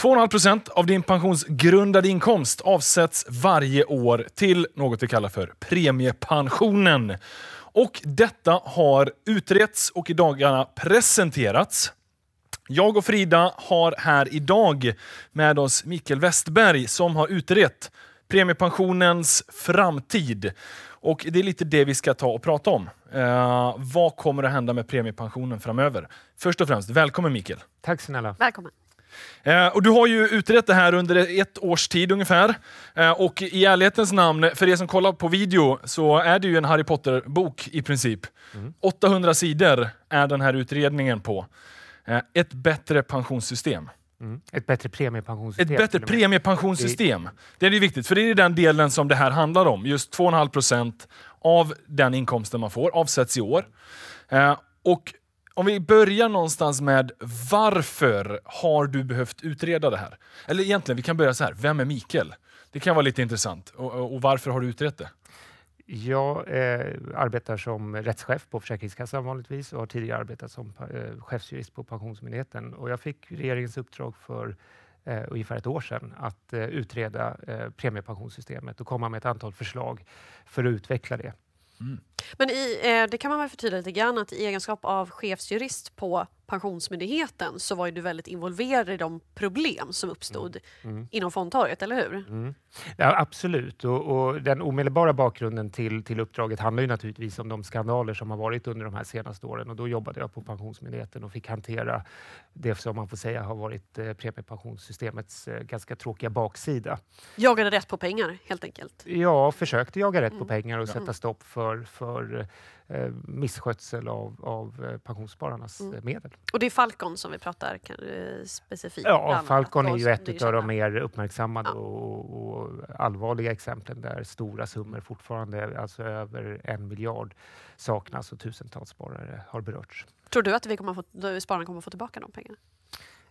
2,5 av din pensionsgrundade inkomst avsätts varje år till något vi kallar för premiepensionen. Och detta har utretts och i dagarna presenterats. Jag och Frida har här idag med oss Mikael Westberg som har utrett premiepensionens framtid. Och Det är lite det vi ska ta och prata om. Eh, vad kommer att hända med premiepensionen framöver? Först och främst, välkommen Mikael. Tack snälla. Välkommen. Eh, och du har ju utrett det här under ett års tid ungefär. Eh, och i ärlighetens namn, för er som kollar på video, så är det ju en Harry Potter-bok i princip. Mm. 800 sidor är den här utredningen på. Eh, ett bättre pensionssystem. Mm. Ett bättre premiepensionssystem. Ett bättre premiepensionssystem. Det är ju viktigt, för det är den delen som det här handlar om. Just 2,5 procent av den inkomsten man får avsätts i år. Eh, och om vi börjar någonstans med varför har du behövt utreda det här? Eller egentligen, vi kan börja så här. Vem är Mikael? Det kan vara lite intressant. Och, och varför har du utrett det? Jag eh, arbetar som rättschef på Försäkringskassan vanligtvis och har tidigare arbetat som eh, chefsjurist på Pensionsmyndigheten. Och jag fick regeringens uppdrag för eh, ungefär ett år sedan att eh, utreda eh, premiepensionssystemet och komma med ett antal förslag för att utveckla det. Mm. Men i, eh, det kan man väl förtydliga lite grann att i egenskap av chefsjurist på Pensionsmyndigheten så var du väldigt involverad i de problem som uppstod mm. mm. inom fondtorget, eller hur? Mm. Ja, absolut, och, och, den omedelbara bakgrunden till, till uppdraget handlar ju naturligtvis om de skandaler som har varit under de här senaste åren och då jobbade jag på Pensionsmyndigheten och fick hantera det som man får säga har varit eh, premiepensionssystemets eh, ganska tråkiga baksida. Jagade rätt på pengar helt enkelt? Ja, försökte jaga rätt mm. på pengar och sätta stopp för, för Eh, misskötsel av, av eh, pensionsspararnas mm. Eh, medel. Och det är Falcon som vi pratar specifikt om. Ja, Falcon är ju ett av de mer uppmärksammade ja. och, och, allvarliga exemplen där stora summor fortfarande, alltså över en miljard, saknas och tusentals sparare har berörts. Tror du att vi kommer få, spararna kommer att få tillbaka de pengarna?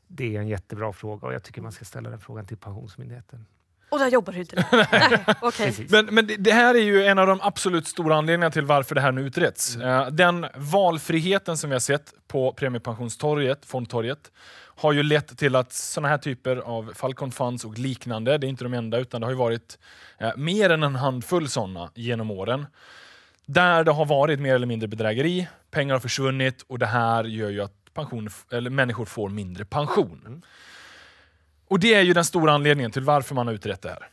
Det är en jättebra fråga och jag tycker man ska ställa den frågan till Pensionsmyndigheten. Och där jobbar du inte Nej, Nej okay. Men, men det, här är ju en av de absolut stora anledningarna till varför det här nu utreds. Mm. Eh, den valfriheten som vi har sett på Premiepensionstorget, Fondtorget, har ju lett till att sådana här typer av Falcon Funds och liknande, det är inte de enda, utan det har ju varit eh, mer än en handfull sådana genom åren. Där det har varit mer eller mindre bedrägeri, pengar har försvunnit och det här gör ju att pension, eller människor får mindre pension. Mm. Och det är ju den stora anledningen till varför man har utrett det här.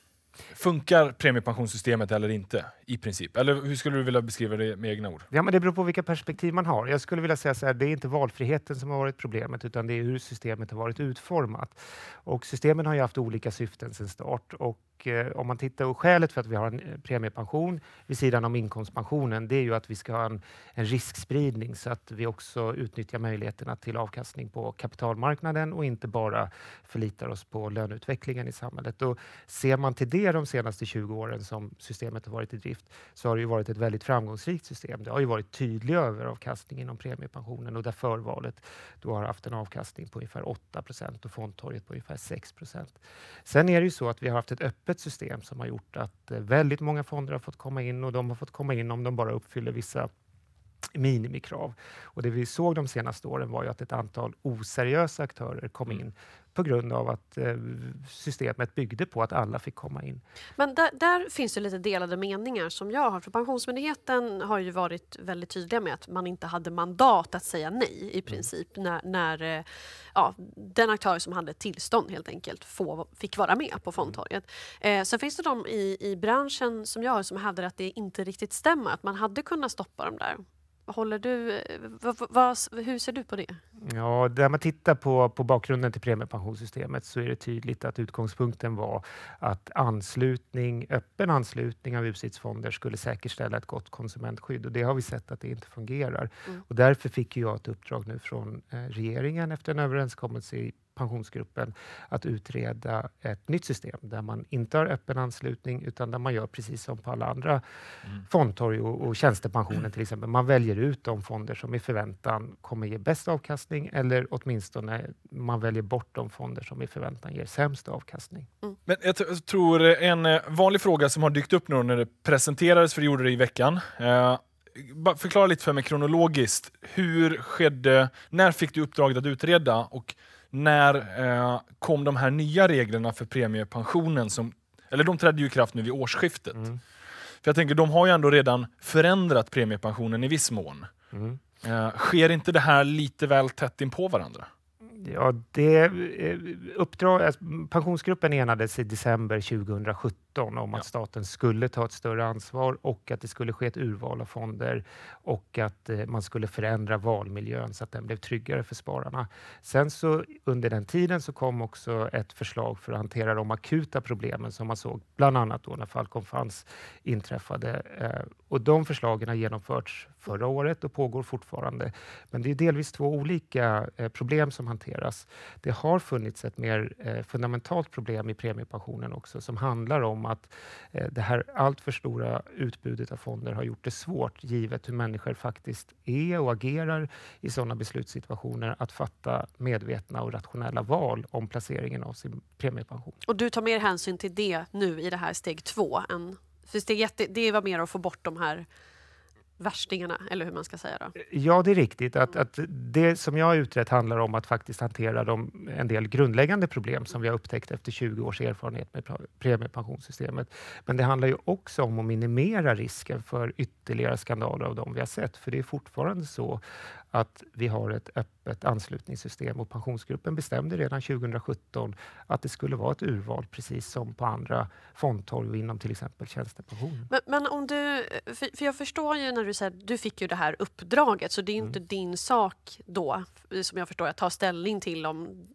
Funkar premiepensionssystemet eller inte? i princip? Eller hur skulle du vilja beskriva det med egna ord? Ja, men det beror på vilka perspektiv man har. Jag skulle vilja säga så här, det är inte valfriheten som har varit problemet, utan det är hur systemet har varit utformat. Och systemen har ju haft olika syften sedan start. Och och eh, om man tittar, och skälet för att vi har en eh, premiepension vid sidan om inkomstpensionen, det är ju att vi ska ha en, en riskspridning så att vi också utnyttjar möjligheterna till avkastning på kapitalmarknaden och inte bara förlitar oss på löneutvecklingen i samhället. Och ser man till det de senaste 20 åren som systemet har varit i drift, så har det ju varit ett väldigt framgångsrikt system. Det har ju varit tydlig överavkastning inom premiepensionen och där förvalet då har haft en avkastning på ungefär 8 procent och fondtorget på ungefär 6 procent. Sen är det ju så att vi har haft ett öppet öppet system som har gjort att eh, väldigt många fonder har fått komma in och de har fått komma in om de bara uppfyller vissa minimikrav. Och det vi såg de senaste åren var ju att ett antal oseriösa aktörer kom mm. in på grund av att eh, systemet byggde på att alla fick komma in. Men där, där, finns det lite delade meningar som jag har. För Pensionsmyndigheten har ju varit väldigt tydliga med att man inte hade mandat att säga nej i mm. princip mm. när, när eh, ja, den aktör som hade tillstånd helt enkelt få, fick vara med på mm. fondtorget. Eh, sen finns det de i, i branschen som jag har som hävdar att det inte riktigt stämmer, att man hade kunnat stoppa dem där håller du, eh, vad, vad, hur ser du på det? Ja, när man tittar på, på bakgrunden till premiepensionssystemet så är det tydligt att utgångspunkten var att anslutning, öppen anslutning av ucits skulle säkerställa ett gott konsumentskydd och det har vi sett att det inte fungerar. Mm. Och därför fick jag ett uppdrag nu från eh, regeringen efter en överenskommelse i Pensionsgruppen att utreda ett nytt system där man inte har öppen anslutning utan där man gör precis som på alla andra mm. fondtorg och, och tjänstepensioner mm. till exempel. Man väljer ut de fonder som i förväntan kommer ge bäst avkastning eller åtminstone man väljer bort de fonder som i förväntan ger sämst avkastning. Mm. Men jag, jag, tror en eh, vanlig fråga som har dykt upp nu när det presenterades, för det gjorde det i veckan, eh, förklara lite för mig kronologiskt. Hur skedde, när fick du uppdraget att utreda och när eh, kom de här nya reglerna för premiepensionen, som, eller de trädde ju i kraft nu vid årsskiftet. Mm. För jag tänker, de har ju ändå redan förändrat premiepensionen i viss mån. Mm. Eh, sker inte det här lite väl tätt in på varandra? Ja, det eh, uppdrag, alltså, pensionsgruppen enades i december 2017 2017 om ja. att staten skulle ta ett större ansvar och att det skulle ske ett urval av fonder och att eh, man skulle förändra valmiljön så att den blev tryggare för spararna. Sen så under den tiden så kom också ett förslag för att hantera de akuta problemen som man såg, bland annat då när Falcon Funds inträffade. Eh, och de förslagen har genomförts förra året och pågår fortfarande. Men det är delvis två olika eh, problem som hanteras. Det har funnits ett mer eh, fundamentalt problem i premiepensionen också som handlar om att eh, det här alltför stora utbudet av fonder har gjort det svårt, givet hur människor faktiskt är och agerar i sådana beslutssituationer, att fatta medvetna och rationella val om placeringen av sin premiepension. Och du tar mer hänsyn till det nu i det här steg två? Än, för steg ett, det var mer att få bort de här värstingarna, eller hur man ska säga? då? Ja, det är riktigt. Att, att det som jag har utrett handlar om att faktiskt hantera de, en del grundläggande problem som vi har upptäckt efter 20 års erfarenhet med premiepensionssystemet. Men det handlar ju också om att minimera risken för ytterligare skandaler av de vi har sett, för det är fortfarande så att vi har ett öppet anslutningssystem och Pensionsgruppen bestämde redan 2017 att det skulle vara ett urval, precis som på andra fondtorg och inom till exempel tjänstepension. Men, men, om du, för, jag förstår ju när du säger att du fick ju det här uppdraget, så det är mm. inte mm. din sak då, som jag förstår, att ta ställning till om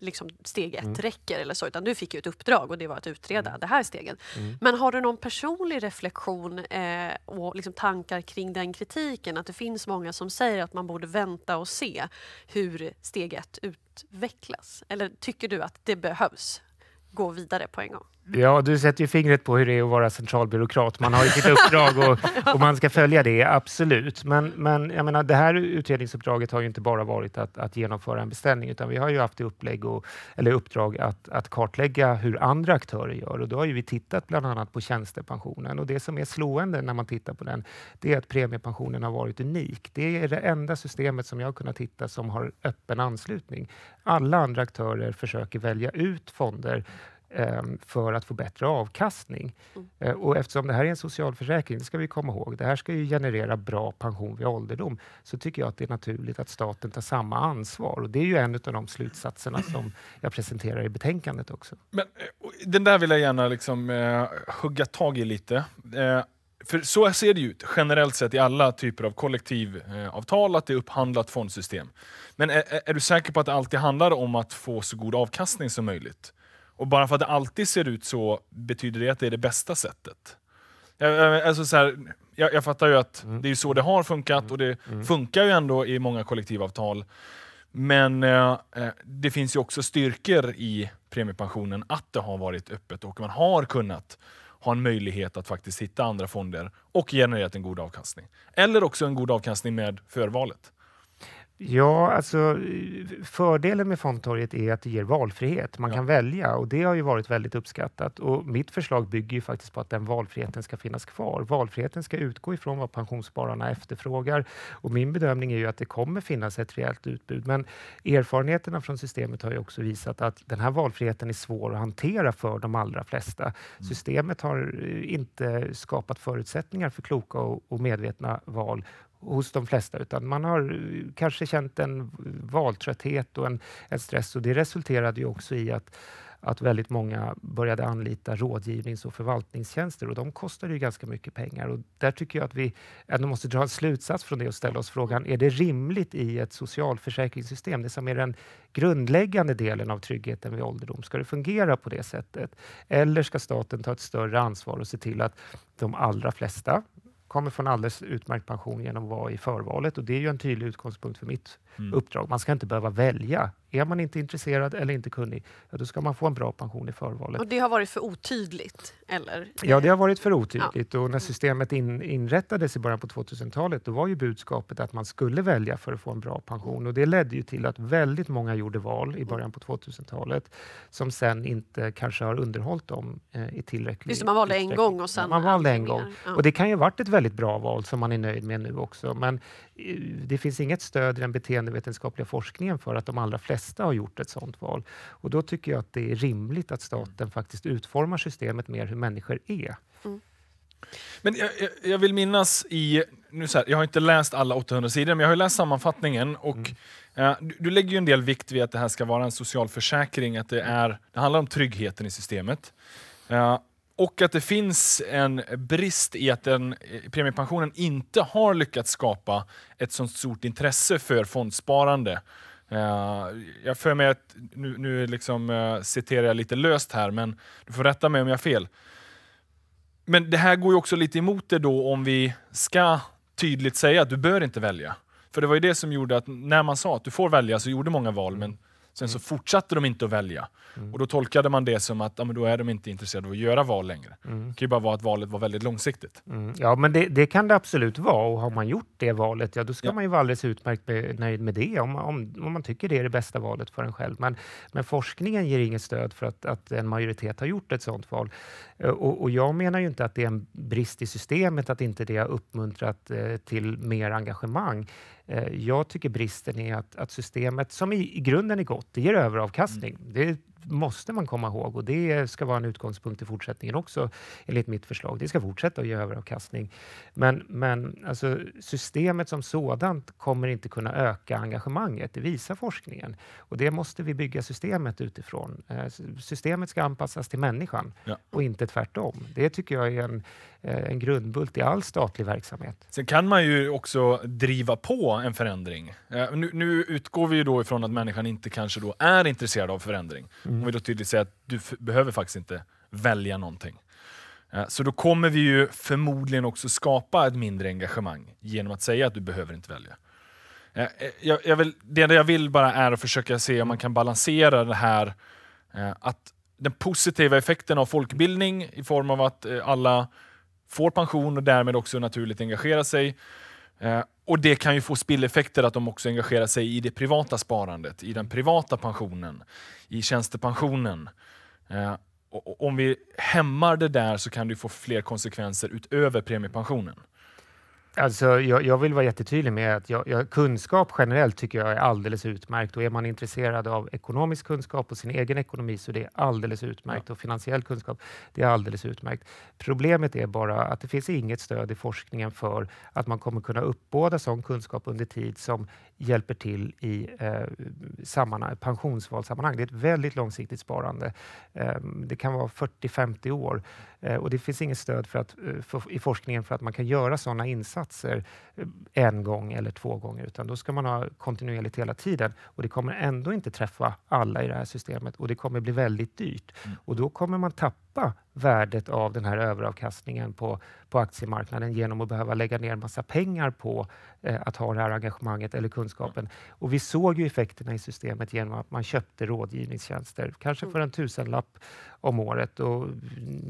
liksom steg ett mm. räcker eller så, utan du fick ju ett uppdrag och det var att utreda mm. det här stegen. Mm. Men har du någon personlig reflektion eh, och liksom tankar kring den kritiken? Att det finns många som säger att man borde vänta och se hur steg ett utvecklas? Eller tycker du att det behövs gå vidare på en gång? Ja, du sätter ju fingret på hur det är att vara centralbyråkrat. Man har ju sitt uppdrag och, och man ska följa det, absolut. Men, men jag menar, det här utredningsuppdraget har ju inte bara varit att, att genomföra en beställning, utan vi har ju haft i upplägg och, eller uppdrag att, att kartlägga hur andra aktörer gör. Och då har ju vi tittat bland annat på tjänstepensionen. Och det som är slående när man tittar på den, det är att premiepensionen har varit unik. Det är det enda systemet som jag har kunnat hitta som har öppen anslutning. Alla andra aktörer försöker välja ut fonder Ehm, för att få bättre avkastning. Mm. Eh, och eftersom det här är en socialförsäkring, det ska vi komma ihåg, det här ska ju generera bra pension vid ålderdom, så tycker jag att det är naturligt att staten tar samma ansvar. Och det är ju en av de slutsatserna som jag presenterar i betänkandet också. Men, eh, den där vill jag gärna liksom, eh, hugga tag i lite. Eh, för så ser det ut generellt sett i alla typer av kollektivavtal, eh, att det är upphandlat fondsystem. Men är, är, du säker på att det alltid handlar om att få så god avkastning som möjligt? Och bara för att det alltid ser ut så betyder det att det är det bästa sättet. Alltså så här, jag, jag, fattar ju att mm. det är så det har funkat mm. och det mm. funkar ju ändå i många kollektivavtal. Men eh, eh, det finns ju också styrkor i premiepensionen att det har varit öppet och man har kunnat ha en möjlighet att faktiskt hitta andra fonder och genererat en god avkastning. Eller också en god avkastning med förvalet. Ja, alltså fördelen med fondtorget är att det ger valfrihet. Man ja. kan välja och det har ju varit väldigt uppskattat. Och mitt förslag bygger ju faktiskt på att den valfriheten ska finnas kvar. Valfriheten ska utgå ifrån vad pensionsspararna efterfrågar och min bedömning är ju att det kommer finnas ett rejält utbud. Men erfarenheterna från systemet har ju också visat att den här valfriheten är svår att hantera för de allra flesta. Mm. Systemet har inte skapat förutsättningar för kloka och medvetna val hos de flesta, utan man har eh, kanske känt en valtrötthet och en, en stress och det resulterade ju också i att att väldigt många började anlita rådgivnings och förvaltningstjänster och de kostade ju ganska mycket pengar. Och där tycker jag att vi ändå måste dra en slutsats från det och ställa oss frågan, är det rimligt i ett socialförsäkringssystem, det som är den grundläggande delen av tryggheten vid ålderdom, ska det fungera på det sättet? Eller ska staten ta ett större ansvar och se till att de allra flesta kommer få en alldeles utmärkt pension genom att vara i förvalet och det är ju en tydlig utgångspunkt för mitt mm. uppdrag. Man ska inte behöva välja. Är man inte intresserad eller inte kunnig, ja, då ska man få en bra pension i förvalet. Och det har varit för otydligt? Eller? Ja, det har varit för otydligt. Ja. Och när systemet in, inrättades i början på 2000-talet, då var ju budskapet att man skulle välja för att få en bra pension. Och det ledde ju till att väldigt många gjorde val i början på 2000-talet, som sen inte kanske har underhållit dem eh, i tillräcklig Just man valde en gång och sen... Ja, man valde en gång. Ja. Och det kan ju ha varit ett väldigt bra val som man är nöjd med nu också. Men eh, det finns inget stöd i den beteende beteendevetenskapliga forskningen för att de allra flesta har gjort ett sådant val. Och då tycker jag att det är rimligt att staten mm. faktiskt utformar systemet mer hur människor är. Mm. Men jag, jag, jag, vill minnas i, nu så här, jag har inte läst alla 800 sidor, men jag har läst sammanfattningen och mm. eh, du, du, lägger ju en del vikt vid att det här ska vara en socialförsäkring, att det, mm. är, det handlar om tryggheten i systemet. Eh, och att det finns en brist i att den, eh, premiepensionen inte har lyckats skapa ett sånt stort intresse för fondsparande. Uh, jag för mig att, nu, nu liksom, uh, citerar jag lite löst här, men du får rätta mig om jag har fel. Men det här går ju också lite emot det då om vi ska tydligt säga att du bör inte välja. För det var ju det som gjorde att när man sa att du får välja så gjorde många val, men Sen så mm. fortsatte de inte att välja. Mm. Och då tolkade man det som att ja, men då är de inte intresserade av att göra val längre. Mm. Det kan ju bara vara att valet var väldigt långsiktigt. Ja, men det, det, kan det absolut vara. Och har man gjort det valet, ja, då ska ja. man ju vara alldeles utmärkt be, nöjd med det, om, om, om, man tycker det är det bästa valet för en själv. Men, men forskningen ger inget stöd för att, att en majoritet har gjort ett sådant val. Eh, och, och, jag menar ju inte att det är en brist i systemet, att inte det har uppmuntrat eh, till mer engagemang. Eh, jag tycker bristen är att, att systemet, som i, i grunden är gott, det ger överavkastning. Mm. Det måste man komma ihåg och det ska vara en utgångspunkt i fortsättningen också enligt mitt förslag. Det ska fortsätta att ge överavkastning. Men, men alltså, systemet som sådant kommer inte kunna öka engagemanget, det visar forskningen. Och det måste vi bygga systemet utifrån. Eh, systemet ska anpassas till människan ja. och inte tvärtom. Det tycker jag är en, eh, en grundbult i all statlig verksamhet. Sen kan man ju också driva på en förändring. Eh, nu, nu utgår vi ju då ifrån att människan inte kanske då är intresserad av förändring mm. vill då tydligt säga att du behöver faktiskt inte välja någonting. Eh, så då kommer vi ju förmodligen också skapa ett mindre engagemang genom att säga att du behöver inte välja. Eh, eh, jag, jag vill, det enda jag vill bara är att försöka se om man kan balansera det här att den positiva effekten av folkbildning i form av att alla får pension och därmed också naturligt engagerar sig Eh, och Det kan ju få spilleffekter att de också engagerar sig i det privata sparandet, i den privata pensionen, i tjänstepensionen. Eh, och om vi hämmar det där så kan det få fler konsekvenser utöver premiepensionen. Alltså, jag, jag, vill vara jättetydlig med att jag, jag, kunskap generellt tycker jag är alldeles utmärkt och är man intresserad av ekonomisk kunskap och sin egen ekonomi så det är alldeles utmärkt ja. och finansiell kunskap, det är alldeles utmärkt. Problemet är bara att det finns inget stöd i forskningen för att man kommer kunna uppbåda sån kunskap under tid som hjälper till i eh, sammanhang, pensionsvalsammanhang. Det är ett väldigt långsiktigt sparande. Eh, det kan vara 40-50 år eh, och det finns inget stöd för att, eh, för, i forskningen för att man kan göra sådana insatser insatser eh, en gång eller två gånger, utan då ska man ha kontinuerligt hela tiden. Och Det kommer ändå inte träffa alla i det här systemet och det kommer bli väldigt dyrt. Mm. Och Då kommer man tappa värdet av den här överavkastningen på, på aktiemarknaden genom att behöva lägga ner massa pengar på eh, att ha det här engagemanget eller kunskapen. Mm. Och Vi såg ju effekterna i systemet genom att man köpte rådgivningstjänster, kanske mm. för en tusenlapp om året. Och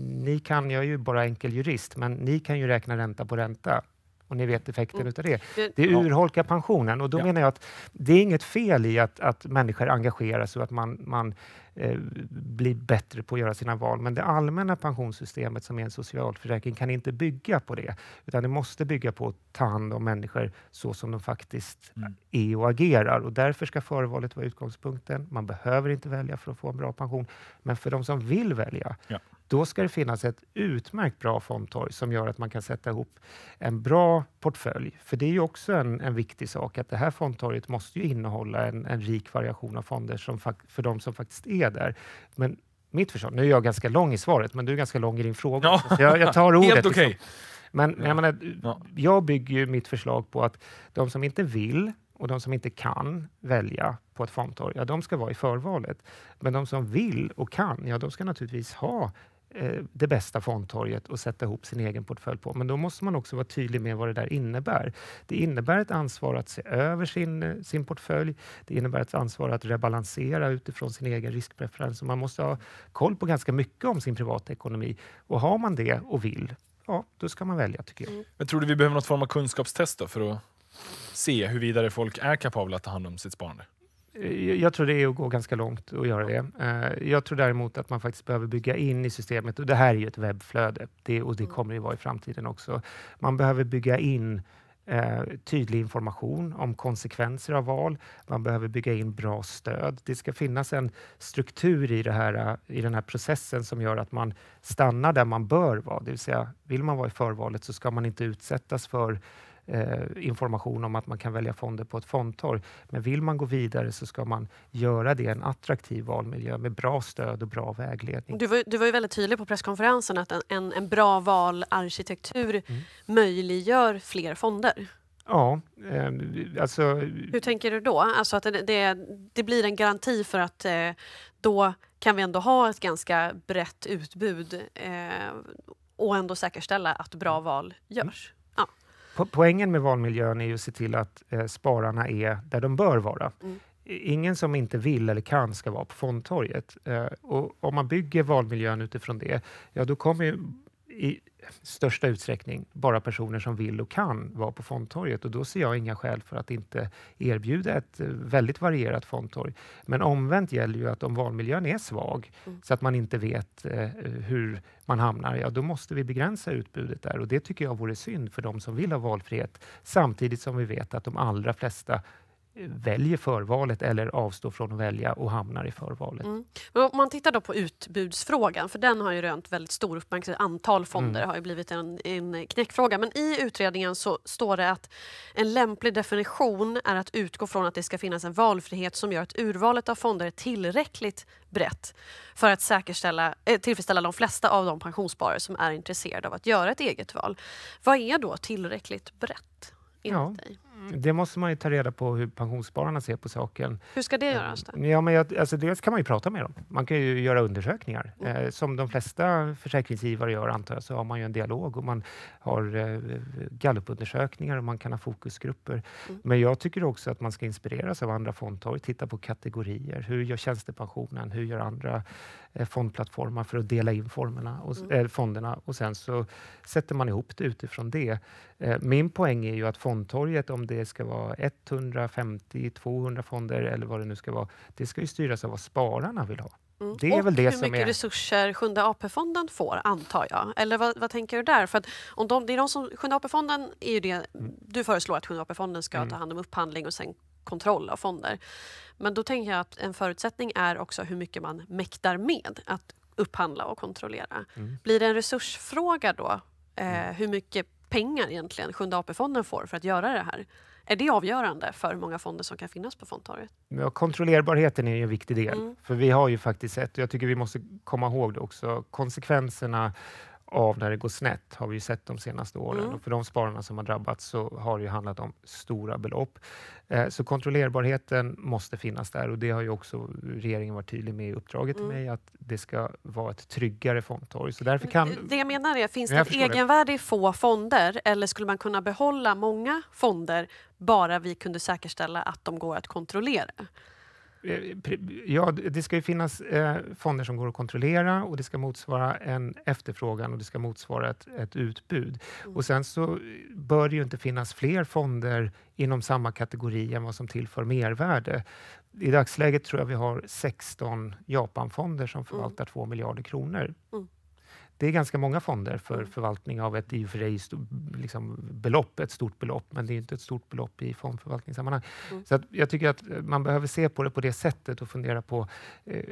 ni kan, jag är ju bara enkel jurist, men ni kan ju räkna ränta på ränta och ni vet effekten mm. utav det. Det urholkar pensionen och då ja. menar jag att det är inget fel i att, att människor sig och att man, man eh, blir bättre på att göra sina val. Men det allmänna pensionssystemet som är en socialförsäkring kan inte bygga på det, utan det måste bygga på att ta hand om människor så som de faktiskt mm. är och agerar. Och därför ska förvalet vara utgångspunkten. Man behöver inte välja för att få en bra pension, men för de som vill välja ja. Då ska det finnas ett utmärkt bra fondtorg som gör att man kan sätta ihop en bra portfölj. För det är ju också en, en viktig sak att det här fondtorget måste ju innehålla en, en rik variation av fonder som, för de som faktiskt är där. Men mitt förslag, nu är jag ganska lång i svaret, men du är ganska lång i din fråga. Ja. Jag, jag, tar ordet. Helt Okay. Liksom. Men jag, menar, ja. jag bygger mitt förslag på att de som inte vill och de som inte kan välja på ett fondtorg, ja, de ska vara i förvalet. Men de som vill och kan, ja, de ska naturligtvis ha Eh, det bästa fondtorget och sätta ihop sin egen portfölj på. Men då måste man också vara tydlig med vad det där innebär. Det innebär ett ansvar att se över sin, eh, sin portfölj. Det innebär ett ansvar att rebalansera utifrån sin egen riskpreferens. Man måste ha koll på ganska mycket om sin privatekonomi. Och har man det och vill, ja, då ska man välja tycker jag. Mm. Men tror du vi behöver något form av kunskapstest för att se hur vidare folk är kapabla att ta hand om sitt sparande? Eh, jag tror det är att gå ganska långt att göra det. Eh, jag tror däremot att man faktiskt behöver bygga in i systemet, och det här är ju ett webbflöde, det, och det mm. kommer det vara i framtiden också. Man behöver bygga in eh, tydlig information om konsekvenser av val. Man behöver bygga in bra stöd. Det ska finnas en struktur i, det här, i den här processen som gör att man stannar där man bör vara. Det vill säga, vill man vara i förvalet så ska man inte utsättas för Eh, information om att man kan välja fonder på ett fondtorg. Men vill man gå vidare så ska man göra det en attraktiv valmiljö med bra stöd och bra vägledning. Du var, du var ju väldigt tydlig på presskonferensen att en, en bra valarkitektur mm. möjliggör fler fonder. Ja, eh, alltså... Hur tänker du då? Alltså att det, det, blir en garanti för att eh, då kan vi ändå ha ett ganska brett utbud eh, och ändå säkerställa att bra mm. val görs? poängen med valmiljön är ju att se till att eh, spararna är där de bör vara. Mm. Ingen som inte vill eller kan ska vara på fondtorget. Eh, och om man bygger valmiljön utifrån det, ja, då kommer i största utsträckning bara personer som vill och kan vara på fondtorget och då ser jag inga skäl för att inte erbjuda ett eh, väldigt varierat fondtorg. Men omvänt gäller ju att om valmiljön är svag mm. så att man inte vet eh, hur man hamnar, ja då måste vi begränsa utbudet där och det tycker jag vore synd för de som vill ha valfrihet samtidigt som vi vet att de allra flesta väljer förvalet eller avstår från att välja och hamnar i förvalet. Mm. Men om man tittar då på utbudsfrågan, för den har ju rönt väldigt stor uppmärksamhet. Antal fonder mm. har ju blivit en, en knäckfråga. Men i utredningen så står det att en lämplig definition är att utgå från att det ska finnas en valfrihet som gör att urvalet av fonder är tillräckligt brett för att säkerställa, eh, tillfredsställa de flesta av de pensionssparare som är intresserade av att göra ett eget val. Vad är då tillräckligt brett enligt ja. dig? Mm. Det måste man ju ta reda på hur pensionsspararna ser på saken. Hur ska det eh, göras? Då? Ja, men jag, alltså, dels kan man ju prata med dem. Man kan ju göra undersökningar. Mm. Eh, som de flesta försäkringsgivare gör, antar jag, så har man ju en dialog och man har eh, gallupundersökningar och man kan ha fokusgrupper. Mm. Men jag tycker också att man ska inspireras av andra fondtorg, titta på kategorier. Hur gör tjänstepensionen? Hur gör andra eh, fondplattformar för att dela in formerna och, mm. eh, fonderna? Och sen så sätter man ihop det utifrån det. Eh, min poäng är ju att fondtorget, om det ska vara 150-200 fonder eller vad det nu ska vara, det ska ju styras av vad spararna vill ha. Mm. Det är och väl det hur som mycket är... resurser Sjunde AP-fonden får, antar jag. Eller vad, vad, tänker du där? För att om de, det är de som, Sjunde AP-fonden är ju det mm. du föreslår att Sjunde AP-fonden ska mm. ta hand om upphandling och sen kontroll av fonder. Men då tänker jag att en förutsättning är också hur mycket man mäktar med att upphandla och kontrollera. Mm. Blir det en resursfråga då? Eh, mm. hur mycket pengar egentligen Sjunde AP-fonden får för att göra det här? Är det avgörande för hur många fonder som kan finnas på fondtorget? Ja, kontrollerbarheten är ju en viktig del, mm. för vi har ju faktiskt sett, och jag tycker vi måste komma ihåg det också, konsekvenserna av när det går snett har vi ju sett de senaste åren. Mm. Och för de spararna som har drabbats så har det ju handlat om stora belopp. Eh, så kontrollerbarheten måste finnas där och det har ju också regeringen varit tydlig med i uppdraget mm. till mig att det ska vara ett tryggare fondtorg. Så därför kan... Eh, det jag menar är, finns det ett egenvärde i få fonder eller skulle man kunna behålla många fonder bara vi kunde säkerställa att de går att kontrollera? Eh, ja, det ska ju finnas eh, fonder som går att kontrollera och det ska motsvara en efterfrågan och det ska motsvara ett, ett utbud. Mm. Och sen så bör det ju inte finnas fler fonder inom samma kategori än vad som tillför mervärde. I dagsläget tror jag vi har 16 Japanfonder som mm. förvaltar mm. 2 miljarder kronor. Mm det är ganska många fonder för mm. förvaltning av ett i och för sig liksom, belopp, ett stort belopp, men det är inte ett stort belopp i fondförvaltningssammanhang. Mm. Så jag tycker att eh, man behöver se på det på det sättet och fundera på eh,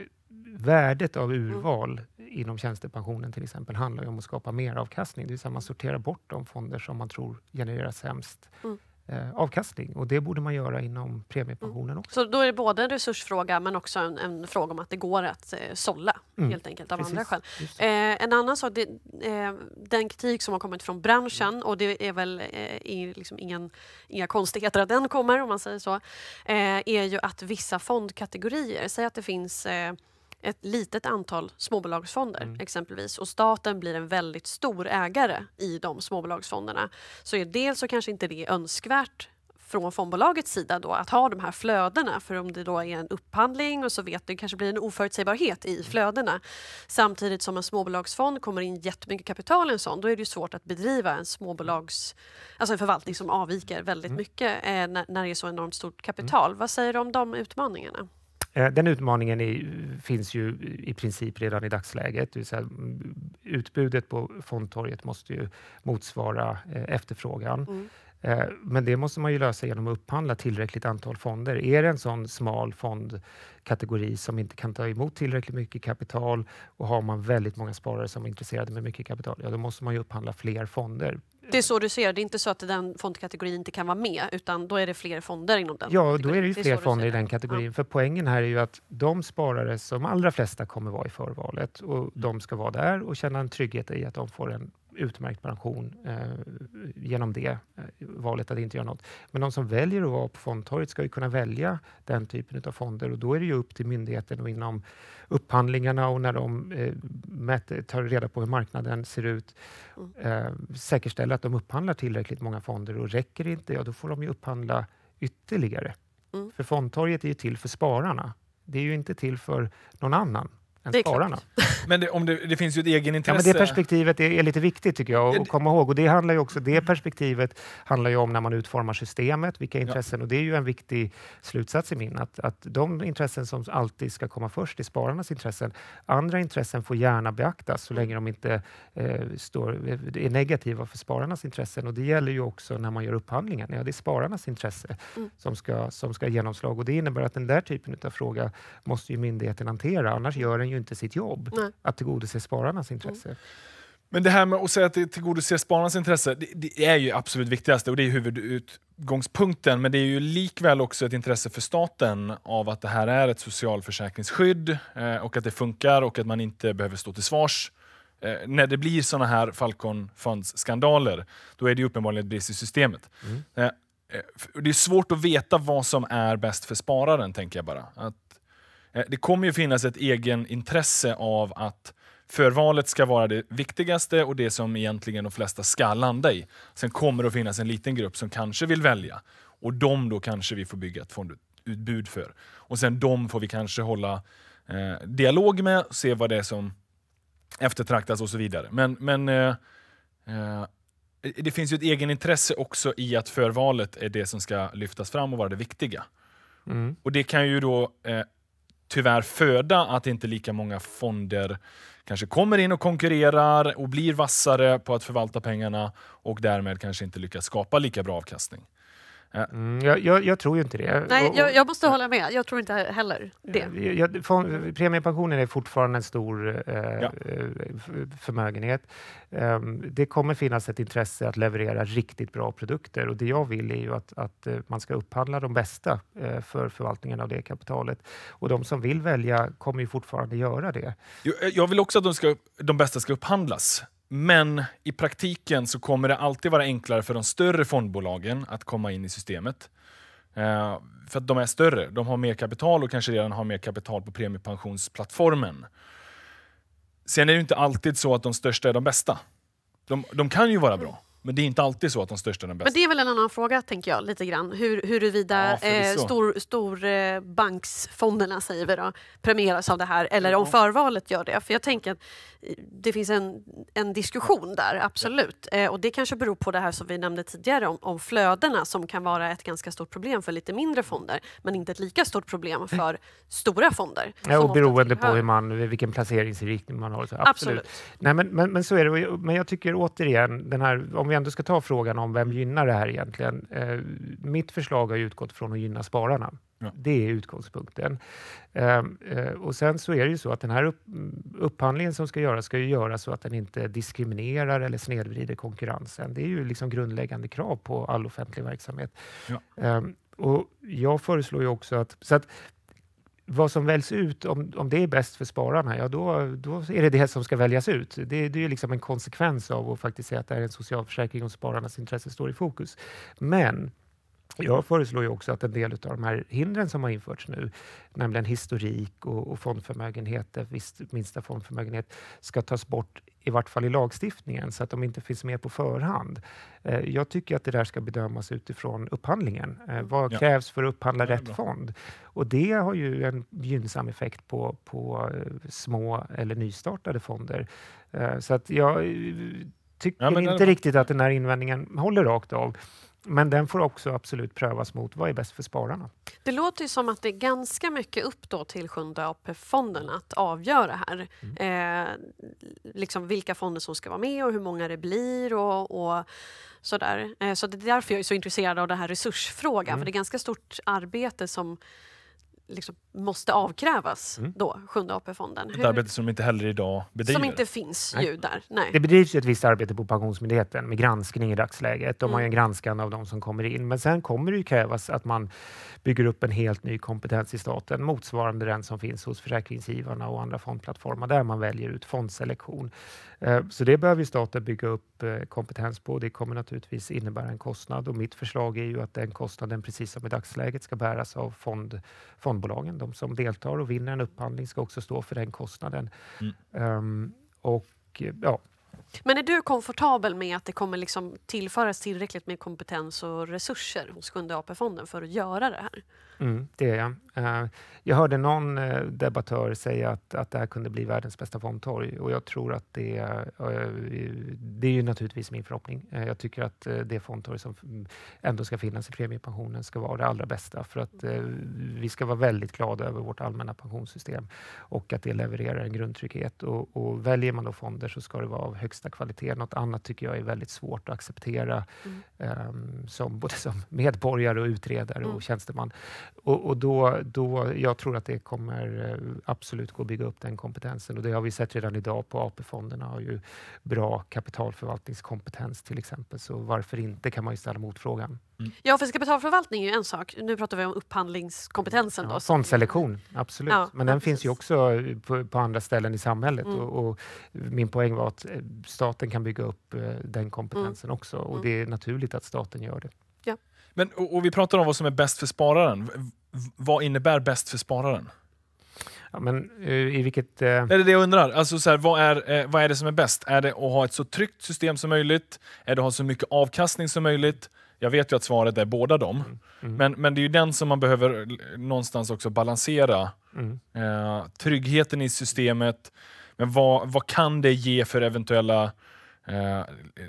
värdet av mm. urval mm. inom tjänstepensionen till exempel handlar ju om att skapa mer avkastning, det vill säga man sorterar bort de fonder som man tror genererar sämst mm eh, avkastning och det borde man göra inom premiepensionen mm. också. Så då är det både en resursfråga men också en, en fråga om att det går att eh, sålla mm. helt enkelt av Precis. andra skäl. Eh, en annan sak, det, eh, den kritik som har kommit från branschen mm. och det är väl eh, liksom ingen, inga konstigheter att den kommer om man säger så, eh, är ju att vissa fondkategorier, säg att det finns eh, ett litet antal småbolagsfonder mm. exempelvis och staten blir en väldigt stor ägare i de småbolagsfonderna så är dels så kanske inte det är önskvärt från fondbolagets sida då att ha de här flödena för om det då är en upphandling och så vet det kanske blir en oförutsägbarhet i mm. flödena. Samtidigt som en småbolagsfond kommer in jättemycket kapital i en sån då är det svårt att bedriva en småbolags, alltså en förvaltning som avviker väldigt mm. mycket eh, när, när det är så enormt stort kapital. Mm. Vad säger du om de utmaningarna? Eh, den utmaningen är, finns ju i princip redan i dagsläget. Det säga, utbudet på fondtorget måste ju motsvara eh, efterfrågan. Mm. Eh, men det måste man ju lösa genom att upphandla tillräckligt antal fonder. Är det en sån smal fondkategori som inte kan ta emot tillräckligt mycket kapital och har man väldigt många sparare som är intresserade med mycket kapital, ja, då måste man ju upphandla fler fonder det är så du ser det, är inte så att den fondkategorin inte kan vara med utan då är det fler fonder inom den? Ja, då är det ju fler det fonder i den kategorin. Ja. För poängen här är ju att de sparare som allra flesta kommer vara i förvalet och de ska vara där och känna en trygghet i att de får en utmärkt pension eh, genom det eh, valet att inte göra något. Men de som väljer att vara på fondtorget ska ju kunna välja den typen av fonder och då är det ju upp till myndigheten och inom upphandlingarna och när de eh, mäter, tar reda på hur marknaden ser ut, mm. eh, säkerställa att de upphandlar tillräckligt många fonder och räcker det inte, ja då får de ju upphandla ytterligare. Mm. För fondtorget är ju till för spararna. Det är ju inte till för någon annan än det spararna. Men det, om det, det finns ju ett egenintresse. Ja, men det perspektivet är, är lite viktigt tycker jag att komma ihåg. Och det, handlar också, det mm. perspektivet handlar ju om när man utformar systemet, vilka intressen. Ja. Och Det är ju en viktig slutsats i min, att, att de intressen som alltid ska komma först är spararnas intressen. Andra intressen får gärna beaktas så länge mm. de inte eh, står, är negativa för spararnas intressen. Och Det gäller ju också när man gör upphandlingen. Ja, det är spararnas intresse mm. som, ska, som ska genomslag. Och Det innebär att den där typen av fråga måste ju myndigheten hantera, annars gör den ju ju inte sitt jobb Nej. att tillgodose spararnas intresse. Mm. Men det här med att säga att det tillgodoser spararnas intresse, det, det, är ju absolut viktigaste och det är huvudutgångspunkten. Men det är ju likväl också ett intresse för staten av att det här är ett socialförsäkringsskydd eh, och att det funkar och att man inte behöver stå till svars. Eh, när det blir sådana här Falcon Funds-skandaler, då är det uppenbarligen ett brist i systemet. Mm. Eh, eh det är svårt att veta vad som är bäst för spararen, tänker jag bara. Att Eh, det kommer ju finnas ett egen intresse av att förvalet ska vara det viktigaste och det som egentligen de flesta ska landa i. Sen kommer det att finnas en liten grupp som kanske vill välja och de då kanske vi får bygga ett fondutbud för. Och sen de får vi kanske hålla eh, dialog med och se vad det är som eftertraktas och så vidare. Men, men eh, eh, det finns ju ett egenintresse också i att förvalet är det som ska lyftas fram och vara det viktiga. Mm. Och det kan ju då eh, tyvärr föda att inte lika många fonder kanske kommer in och konkurrerar och blir vassare på att förvalta pengarna och därmed kanske inte lyckas skapa lika bra avkastning. Mm, jag, jag, jag, tror ju inte det. Nej, jag, jag, måste hålla med. Jag tror inte heller det. Jag, för, premiepensionen är fortfarande en stor eh, ja. Eh, förmögenhet. Um, det kommer finnas ett intresse att leverera riktigt bra produkter och det jag vill är ju att, att eh, man ska upphandla de bästa eh, för förvaltningen av det kapitalet. Och de som vill välja kommer ju fortfarande göra det. Eh, jag vill också att de, ska, de bästa ska upphandlas. Men i praktiken så kommer det alltid vara enklare för de större fondbolagen att komma in i systemet. Eh, för att de är större, de har mer kapital och kanske redan har mer kapital på premiepensionsplattformen. Sen är det inte alltid så att de största är de bästa. De, de kan ju vara bra. Men det är inte alltid så att de största är de bästa. Men det är väl en annan fråga, tänker jag, lite grann. Hur, huruvida ja, eh, storbanksfonderna, stor, eh, banksfonderna, säger vi då, premieras av det här eller om förvalet gör det. För jag tänker att eh, det finns en, en diskussion där, absolut. Eh, och det kanske beror på det här som vi nämnde tidigare om, om flödena som kan vara ett ganska stort problem för lite mindre fonder, men inte ett lika stort problem för stora fonder. Ja, och beroende på hur man, vilken placeringsinriktning man har. Så absolut. absolut. Nej, men, men, men så är det. Men jag tycker återigen, den här, om vi vi ändå ska ta frågan om vem gynnar det här egentligen? Eh, mitt förslag har utgått från att gynna spararna. Ja. Det är utgångspunkten. Ehm, eh, och sen så är det ju så att den här upp, upphandlingen som ska göras ska ju göras så att den inte diskriminerar eller snedvrider konkurrensen. Det är ju liksom grundläggande krav på all offentlig verksamhet. Ja. Eh, och jag föreslår ju också att... Så att vad som väljs ut, om, om det är bäst för spararna, ja då, då är det det som ska väljas ut. Det, det är liksom en konsekvens av att faktiskt säga att det är en socialförsäkring och spararnas intresse står i fokus. Men jag föreslår ju också att en del av de här hindren som har införts nu, nämligen historik och, och fondförmögenheter, minsta fondförmögenhet, ska tas bort i vart fall i lagstiftningen, så att de inte finns med på förhand. Eh, jag tycker att det där ska bedömas utifrån upphandlingen. Eh, vad ja. krävs för att upphandla rätt bra. fond? Och det har ju en gynnsam effekt på, på eh, små eller nystartade fonder. Så att jag tycker ja, inte riktigt att den här invändningen håller rakt av. Men den får också absolut prövas mot vad är bäst för spararna. Det låter ju som att det är ganska mycket upp då till Sjunde AP-fonden att avgöra här. Mm. Eh, liksom vilka fonder som ska vara med och hur många det blir och, och sådär. Eh, så det är därför jag är så intresserad av den här resursfrågan. Mm. För det är ganska stort arbete som liksom måste avkrävas mm. då, Sjunde AP-fonden. Ett Hur? arbete som inte heller idag bedrivs. Som inte finns Nej. ju där. Nej. Det bedrivs ett visst arbete på Pensionsmyndigheten med granskning i dagsläget. De mm. har en granskan av de som kommer in, men sen kommer det ju krävas att man bygger upp en helt ny kompetens i staten motsvarande den som finns hos försäkringsgivarna och andra fondplattformar där man väljer ut fondselektion. Eh, så det behöver staten bygga upp eh, kompetens på. Det kommer naturligtvis innebära en kostnad och mitt förslag är ju att den kostnaden, precis som i dagsläget, ska bäras av fond, fondbolagen de som deltar och vinner en upphandling ska också stå för den kostnaden. Mm. Um, och ja, men är du komfortabel med att det kommer liksom tillföras tillräckligt med kompetens och resurser hos Sjunde AP-fonden för att göra det här? Mm, det är jag. Eh, jag hörde någon eh, debattör säga att, att det här kunde bli världens bästa fondtorg och jag tror att det, eh, det är ju naturligtvis min förhoppning. Jag tycker att det fondtorg som ändå ska finnas i premiepensionen ska vara det allra bästa för att vi ska vara väldigt glada över vårt allmänna pensionssystem och att det levererar en grundtrygghet. Och, och väljer man då fonder så ska det vara av högsta kvalitet. Något annat tycker jag är väldigt svårt att acceptera mm. um, som, både som medborgare och utredare mm. och tjänsteman. Och, och, då, då, jag tror att det kommer eh, absolut gå att bygga upp den kompetensen och det har vi sett redan idag på AP-fonderna har ju bra kapitalförvaltningskompetens till exempel. Så varför inte kan man ju ställa motfrågan. Mm. Ja, för kapitalförvaltning är ju en sak. Nu pratar vi om upphandlingskompetensen. Ja, då, fondselektion, absolut. Ja, Men den precis. finns ju också på, på, andra ställen i samhället. Mm. Och, och, min poäng var att eh, staten kan bygga upp eh, den kompetensen mm. också. Och mm. det är naturligt att staten gör det. Ja. Men, och, och vi pratar om vad som är bäst för spararen. vad innebär bäst för spararen? Ja, men, eh, i vilket, eh... Det är det jag undrar. Alltså, så här, vad, är, eh, vad är det som är bäst? Är det att ha ett så tryggt system som möjligt? Är det att ha så mycket avkastning som möjligt? Jag vet ju att svaret är båda dem, mm. mm. men, men det är ju den som man behöver någonstans också balansera. Mm. Eh, tryggheten i systemet, men vad, vad kan det ge för eventuella eh,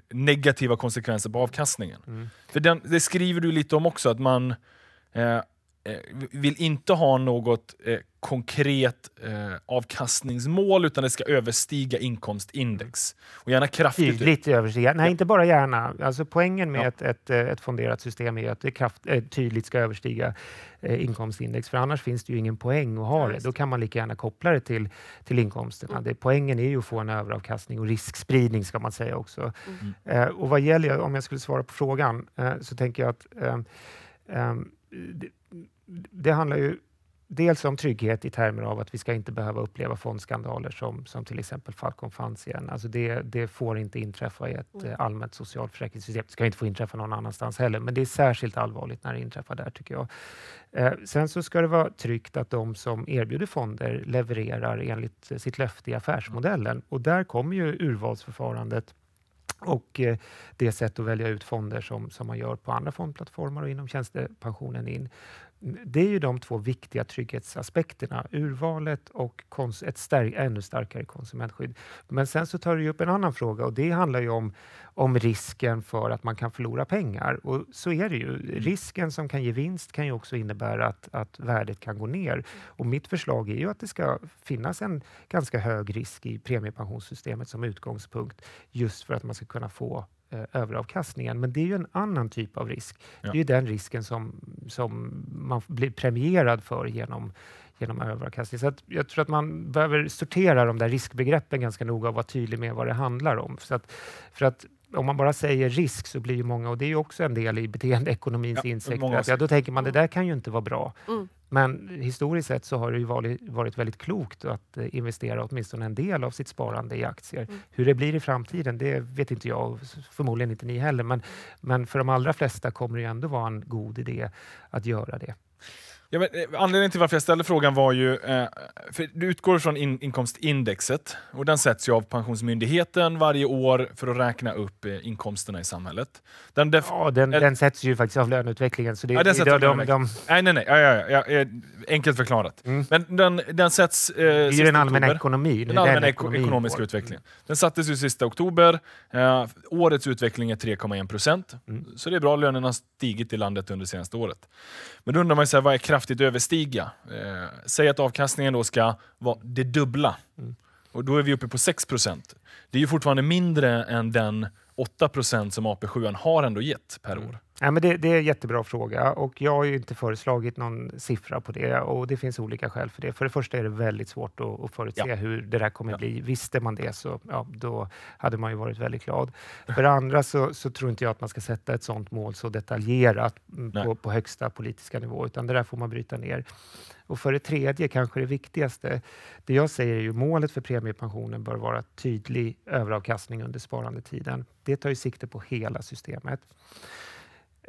negativa konsekvenser på avkastningen? Mm. För den, det skriver du lite om också, att man eh, Eh, vill inte ha något eh, konkret eh, avkastningsmål utan det ska överstiga inkomstindex. Och gärna kraftigt. Tydligt överstiga. Nej, ja. inte bara gärna. Alltså, poängen med ja. ett, ett, eh, ett, fonderat system är att det kraft, eh, tydligt ska överstiga eh, inkomstindex, för annars finns det ju ingen poäng att ha det. Då kan man lika gärna koppla det till, till inkomsterna. Mm. Det, poängen är ju att få en överavkastning och riskspridning ska man säga också. Mm. och vad gäller, om jag skulle svara på frågan, så tänker jag att Um, det handlar ju dels om trygghet i termer av att vi ska inte behöva uppleva fondskandaler som, som till exempel Falcon Funds igen. Alltså det, det får inte inträffa i ett mm. allmänt socialförsäkringssystem. Det ska inte få inträffa någon annanstans heller, men det är särskilt allvarligt när det inträffar där, tycker jag. Eh, sen så ska det vara tryggt att de som erbjuder fonder levererar enligt sitt löfte i affärsmodellen. Och där kommer ju urvalsförfarandet och eh, det sätt att välja ut fonder som, som man gör på andra fondplattformar och inom tjänstepensionen in det är ju de två viktiga trygghetsaspekterna, urvalet och ett stark, ännu starkare konsumentskydd. Men sen så tar du upp en annan fråga och det handlar ju om, om risken för att man kan förlora pengar. Och så är det ju. Mm. Risken som kan ge vinst kan ju också innebära att, att värdet kan gå ner. Och mitt förslag är ju att det ska finnas en ganska hög risk i premiepensionssystemet som utgångspunkt, just för att man ska kunna få Eh, överavkastningen. Men det är ju en annan typ av risk. Ja. Det är ju den risken som, som man blir premierad för genom genom överavkastning. Så jag tror att man behöver sortera de där riskbegreppen ganska noga och vara tydlig med vad det handlar om. Så att, för att om man bara säger risk så blir ju många, och det är ju också en del i beteendeekonomins ja, insikt, att, ja, då tänker man det mm. där kan ju inte vara bra. Mm. Men historiskt sett så har det ju varit, väldigt klokt att eh, investera åtminstone en del av sitt sparande i aktier. Mm. Hur det blir i framtiden, det vet inte jag och förmodligen inte ni heller, men, men för de allra flesta kommer det ju ändå vara en god idé att göra det. Ja, men, eh, anledningen till varför jag ställde frågan var ju, eh, för du utgår från in, inkomstindexet och den sätts ju av Pensionsmyndigheten varje år för att räkna upp eh, inkomsterna i samhället. Den, ja, den, är, den sätts ju faktiskt av löneutvecklingen. Nej, nej, nej. Ja, ja, ja, eh, enkelt förklarat. Mm. Men den, den sätts... Eh, det är ju den allmänna ekonomin. Den allmänna ekonomin ekonomiska, utvecklingen. Den sattes ju sista oktober. Eh, årets utveckling är 3,1 procent. Mm. Så det är bra. Lönerna har stigit i landet under senaste året. Men då undrar man ju, vad är kraftigt överstiga. Eh, säg att avkastningen då ska vara det dubbla. Mm. Och Då är vi uppe på 6 Det är ju fortfarande mindre än den 8 som AP7 har ändå gett per mm. år. Ja, men det, det, är en jättebra fråga och jag har ju inte föreslagit någon siffra på det och det finns olika skäl för det. För det första är det väldigt svårt att, att förutse ja. hur det där kommer ja. bli. Visste man det så ja, då hade man ju varit väldigt glad. För det andra så, så tror inte jag att man ska sätta ett sådant mål så detaljerat mm, på, på, högsta politiska nivå, utan det där får man bryta ner. Och för det tredje, kanske det viktigaste, det jag säger är ju målet för premiepensionen bör vara tydlig överavkastning under sparandetiden. Det tar ju sikte på hela systemet.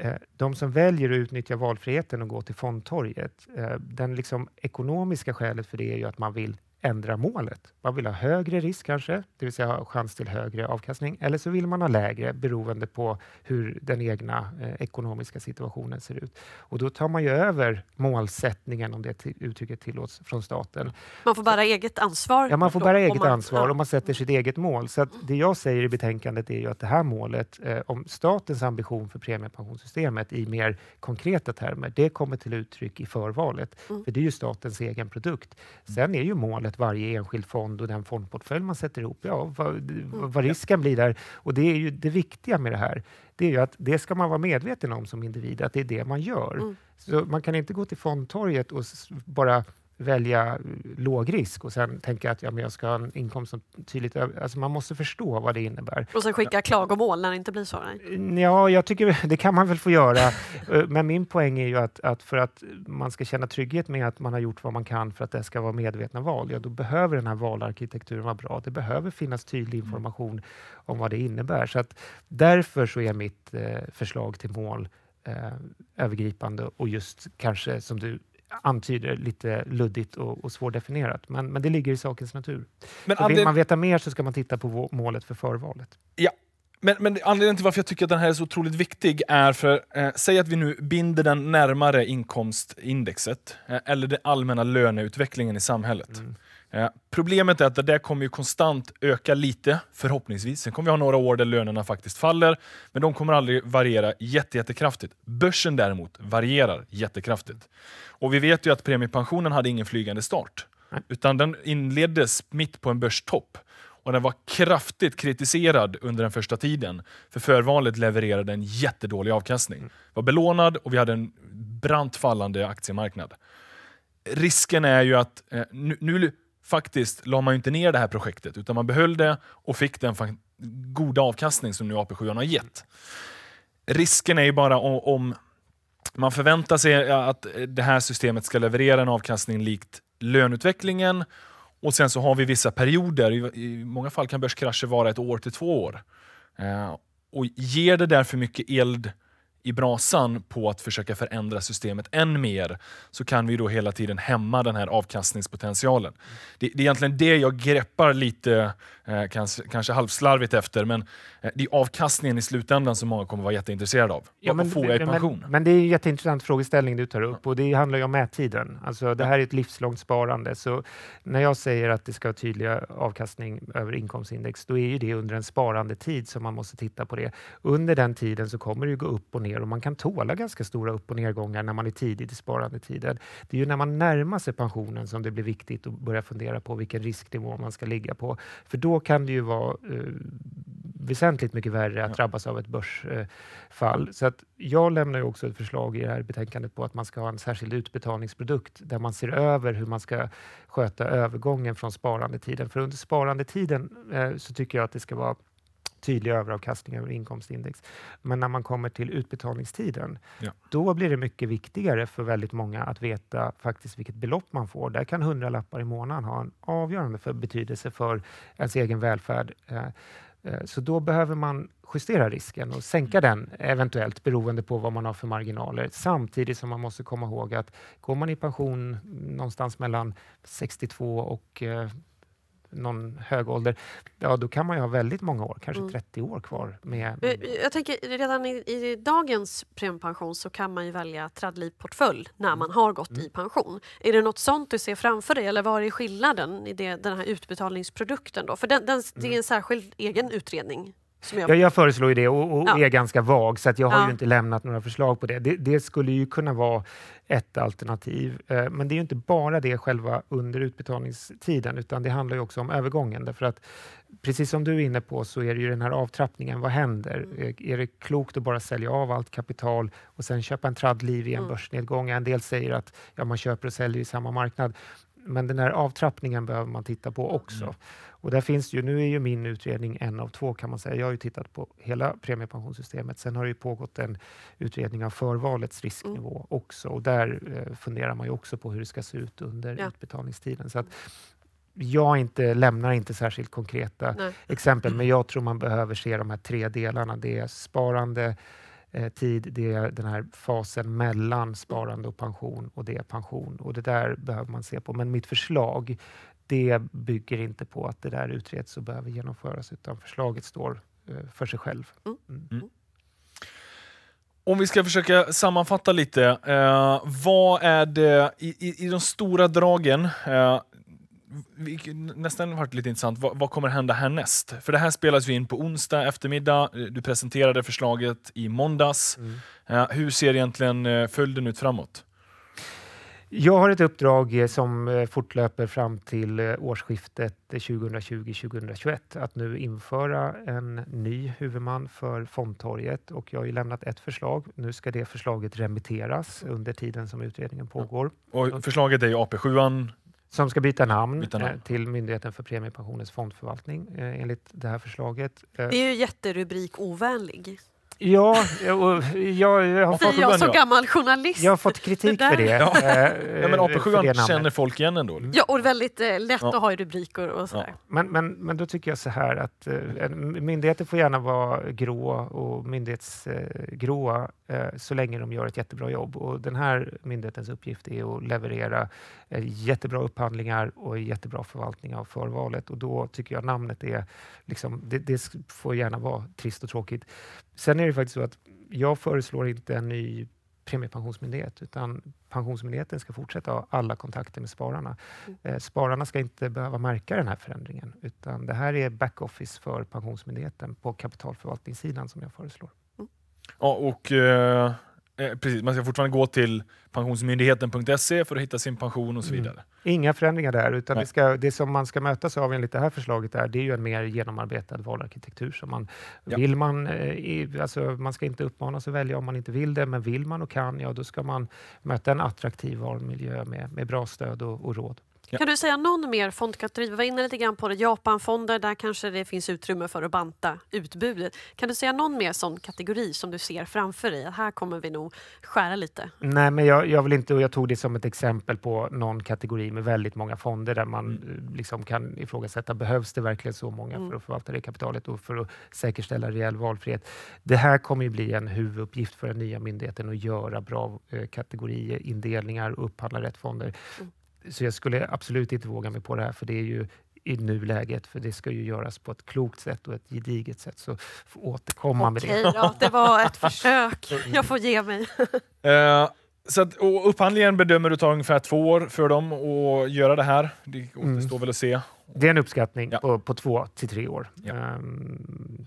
Eh, de som väljer att utnyttja valfriheten och gå till fondtorget, eh, den liksom ekonomiska skälet för det är ju att man vill ändra målet. Man vill ha högre risk kanske, det vill säga chans till högre avkastning, eller så vill man ha lägre beroende på hur den egna eh, ekonomiska situationen ser ut. Och då tar man ju över målsättningen, om det uttrycket tillåts, från staten. Man får bära eget ansvar? Ja, man får bära eget man, ansvar och man sätter sitt eget mål. Så det jag säger i betänkandet är ju att det här målet, eh, om statens ambition för premiepensionssystemet i mer konkreta termer, det kommer till uttryck i förvalet. Mm. För det är ju statens egen produkt. Sen är ju målet att varje enskild fond och den fondportfölj man sätter ihop, ja, vad, mm. vad risken blir där. Och det är ju det viktiga med det här, det är ju att det ska man vara medveten om som individ, att det är det man gör. Mm. Så man kan inte gå till fondtorget och bara välja låg risk och sen tänka att ja, men jag ska ha en inkomst som tydligt alltså Man måste förstå vad det innebär. Och sen skicka klagomål när det inte blir så? Nej? Ja, jag tycker det kan man väl få göra. men min poäng är ju att, att, för att man ska känna trygghet med att man har gjort vad man kan för att det ska vara medvetna val, ja, då behöver den här valarkitekturen vara bra. Det behöver finnas tydlig mm. information om vad det innebär. Så att därför så är mitt eh, förslag till mål eh, övergripande och just kanske som du antyder lite luddigt och, och svårdefinierat, men, men det ligger i sakens natur. Men vill man veta mer så ska man titta på målet för förvalet. Ja, men, men, anledningen till varför jag tycker att den här är så otroligt viktig är för, eh, säg att vi nu binder den närmare inkomstindexet eh, eller den allmänna löneutvecklingen i samhället. Mm. Eh, problemet är att det där kommer ju konstant öka lite, förhoppningsvis. Sen kommer vi ha några år där lönerna faktiskt faller, men de kommer aldrig variera jätte, jättekraftigt. Börsen däremot varierar jättekraftigt. Och vi vet ju att premiepensionen hade ingen flygande start, utan den inleddes mitt på en börstopp och den var kraftigt kritiserad under den första tiden, för förvalet levererade en jättedålig avkastning. Mm. var belånad och vi hade en brant fallande aktiemarknad. Risken är ju att eh, nu, nu faktiskt la man inte ner det här projektet, utan man behöll det och fick den goda avkastning som nu AP7 har gett. Risken är ju bara om man förväntar sig eh, att eh, det här systemet ska leverera en avkastning likt löneutvecklingen och sen så har vi vissa perioder. I många fall kan börskrascher vara ett år till två år. Eh, och ger det där för mycket eld i brasan på att försöka förändra systemet än mer så kan vi då hela tiden hämma den här avkastningspotentialen. Det, det är egentligen det jag greppar lite Eh, kanske, kanske halvslarvigt efter, men eh, det är avkastningen i slutändan som många kommer vara jätteintresserade av. Ja, men, får jag i pension? Men, men, det är en jätteintressant frågeställning du tar upp och det handlar ju om mättiden. Alltså, det här är ett livslångt sparande, så när jag säger att det ska ha tydliga avkastning över inkomstindex, då är ju det under en sparandetid som man måste titta på det. Under den tiden så kommer det gå upp och ner och man kan tåla ganska stora upp och nedgångar när man är tidigt i sparandetiden. Det är ju när man närmar sig pensionen som det blir viktigt att börja fundera på vilken risknivå man ska ligga på, för då då kan det ju vara eh, väsentligt mycket värre att drabbas av ett börsfall. Så att jag lämnar också ett förslag i det här betänkandet på att man ska ha en särskild utbetalningsprodukt där man ser över hur man ska sköta övergången från sparandetiden. För under sparandetiden eh, så tycker jag att det ska vara tydlig överavkastning över inkomstindex. Men när man kommer till utbetalningstiden, ja. då blir det mycket viktigare för väldigt många att veta faktiskt vilket belopp man får. Där kan hundralappar i månaden ha en avgörande för betydelse för ens egen välfärd. Eh, eh, så då behöver man justera risken och sänka den eventuellt beroende på vad man har för marginaler. Samtidigt som man måste komma ihåg att går man i pension någonstans mellan 62 och eh, någon hög ålder, ja då kan man ju ha väldigt många år, kanske mm. 30 år kvar. Eh, med... Jag tänker redan i, i, dagens premiepension så kan man ju välja Tradliv-portfölj när mm. man har gått mm. i pension. Är det något sånt du ser framför dig eller vad är skillnaden i det, den här utbetalningsprodukten? Då? För den, den, det mm. är en särskild egen utredning jag... Ja, jag föreslår ju det och, och ja. är ganska vag, så att jag har ja. ju inte lämnat några förslag på det. det. det. skulle ju kunna vara ett alternativ, eh, men det är ju inte bara det själva under utbetalningstiden, utan det handlar ju också om övergången. Därför att, precis som du är inne på, så är det ju den här avtrappningen. Vad händer? Mm. Eh, är det klokt att bara sälja av allt kapital och sen köpa en tradliv i en mm. börsnedgång? En del säger att ja, man köper och säljer i samma marknad men den här avtrappningen behöver man titta på också. Mm. Och där finns ju, nu är ju min utredning en av två kan man säga. Jag har ju tittat på hela premiepensionssystemet. Sen har det ju pågått en utredning av förvalets risknivå mm. också och där eh, funderar man ju också på hur det ska se ut under ja. utbetalningstiden. Så att, jag inte, lämnar inte särskilt konkreta Nej. exempel, men mm. jag tror man behöver se de här tre delarna. Det är sparande, Eh, tid, det är den här fasen mellan sparande och pension och det är pension. Och det där behöver man se på. Men mitt förslag, det bygger inte på att det där utreds och behöver genomföras, utan förslaget står eh, för sig själv. Mm. mm. Mm. Om vi ska försöka sammanfatta lite. Eh, vad är det i, i, i de stora dragen? Eh, nästan varit lite intressant, vad, vad, kommer hända härnäst? För det här spelas ju in på onsdag eftermiddag, eh, du presenterade förslaget i måndags. Mm. Eh, hur ser egentligen eh, följden ut framåt? Jag har ett uppdrag som fortlöper fram till årsskiftet 2020-2021 att nu införa en ny huvudman för Fondtorget och jag har ju lämnat ett förslag. Nu ska det förslaget remitteras under tiden som utredningen pågår. Och förslaget är ju AP7 som ska byta namn, byta eh, namn, till Myndigheten för premiepensionens fondförvaltning eh, enligt det här förslaget. Eh, det är ju jätterubrik ovänlig. Ja, jag, jag, jag har fått... jag som gammal journalist. Jag har fått kritik det för det. Ja. Eh, ja men eh, AP7 känner folk igen ändå. Liksom. Ja, och väldigt eh, lätt ja. att ha i rubriker och sådär. Ja. Men, men, men då tycker jag så här att eh, myndigheter får gärna vara grå och myndighetsgråa eh, eh, så länge de gör ett jättebra jobb. Och den här myndighetens uppgift är att leverera eh, jättebra upphandlingar och jättebra förvaltning av förvalet. Och då tycker jag namnet är... Liksom, det, det får gärna vara trist och tråkigt. Sen är det faktiskt så att jag föreslår inte en ny premiepensionsmyndighet, utan Pensionsmyndigheten ska fortsätta ha alla kontakter med spararna. Mm. Eh, spararna ska inte behöva märka den här förändringen, utan det här är backoffice för Pensionsmyndigheten på kapitalförvaltningssidan som jag föreslår. Mm. Ja, och eh, Eh, precis, man ska fortfarande gå till pensionsmyndigheten.se för att hitta sin pension och så mm. vidare. Mm. Inga förändringar där, utan det, ska, det som man ska mötas av enligt det här förslaget är, det är ju en mer genomarbetad valarkitektur. Så man, ja. vill man, eh, alltså, man ska inte uppmanas att välja om man inte vill det, men vill man och kan, ja då ska man möta en attraktiv valmiljö med, med bra stöd och, och råd. Ja. Kan du säga någon mer fondkategori? Vi var inne lite grann på det. Japanfonder, där kanske det finns utrymme för att banta utbudet. Kan du säga någon mer sån kategori som du ser framför dig? Här kommer vi nog skära lite. Nej, men jag, jag vill inte och jag tog det som ett exempel på någon kategori med väldigt många fonder där man mm. Eh, liksom kan ifrågasätta, behövs det verkligen så många mm. för att förvalta det kapitalet och för att säkerställa reell valfrihet? Det här kommer ju bli en huvuduppgift för den nya myndigheten att göra bra eh, kategoriindelningar och upphandla rätt fonder. Mm. Så jag skulle absolut inte våga mig på det här, för det är ju i nuläget, för det ska ju göras på ett klokt sätt och ett gediget sätt, så får återkomma Okej, med det. Okej det var ett försök. Jag får ge mig. Uh, så att, upphandlingen bedömer du tar ungefär två år för dem att göra det här. Det återstår mm. väl att se. Det är en uppskattning ja. på, på, två till tre år. Ja. Um,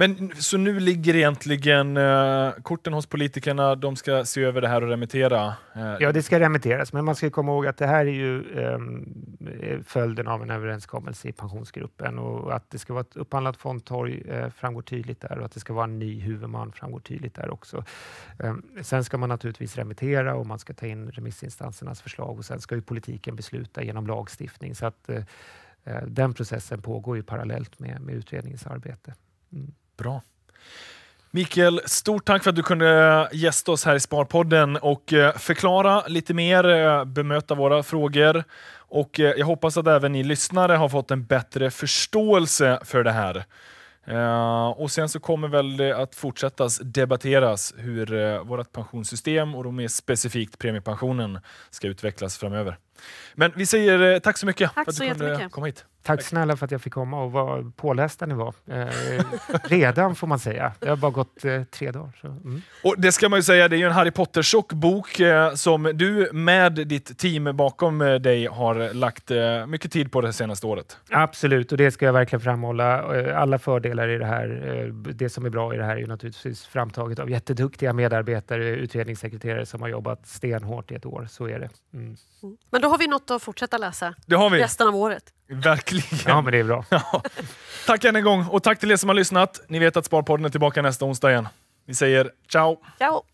men så nu ligger egentligen eh, korten hos politikerna, de ska se över det här och remittera? Eh. Ja, det ska remitteras, men man ska komma ihåg att det här är ju ehm, eh, följden av en överenskommelse i pensionsgruppen och att det ska vara ett upphandlat fondtorg eh, framgår tydligt där och att det ska vara en ny huvudman framgår tydligt där också. Ehm, sen ska man naturligtvis remittera och man ska ta in remissinstansernas förslag och sen ska ju politiken besluta genom lagstiftning så att eh, eh, den processen pågår ju parallellt med, med utredningens arbete. Mm. Bra. Mikael, stort tack för att du kunde gästa oss här i Sparpodden och eh, förklara lite mer, eh, bemöta våra frågor. Och eh, jag hoppas att även ni lyssnare har fått en bättre förståelse för det här. Och sen så kommer väl det att fortsätta debatteras hur vårt pensionssystem och då mer specifikt premiepensionen ska utvecklas framöver. Men vi säger eh, tack så mycket tack för att du kunde komma hit. Tack, tack snälla för att jag fick komma och vad pålästa ni var. Eh, redan får man säga. Det har bara gått eh, tre dagar. Mm. Och Det ska man ju säga, det är ju en Harry Potter-tjock bok eh, som du med ditt team bakom eh, dig har lagt eh, mycket tid på det senaste året. Absolut, och det ska jag verkligen framhålla. Alla fördelar i det här, det som är bra i det här är ju naturligtvis framtaget av jätteduktiga medarbetare, utredningssekreterare som har jobbat stenhårt i ett år. Så är det. Mm. mm. Men då har vi något att fortsätta läsa det har vi. resten av året. Verkligen. Ja, men det är bra. Ja. Tack än en gång och tack till er som har lyssnat. Ni vet att Sparpodden är tillbaka nästa onsdag igen. Vi säger ciao! Ciao!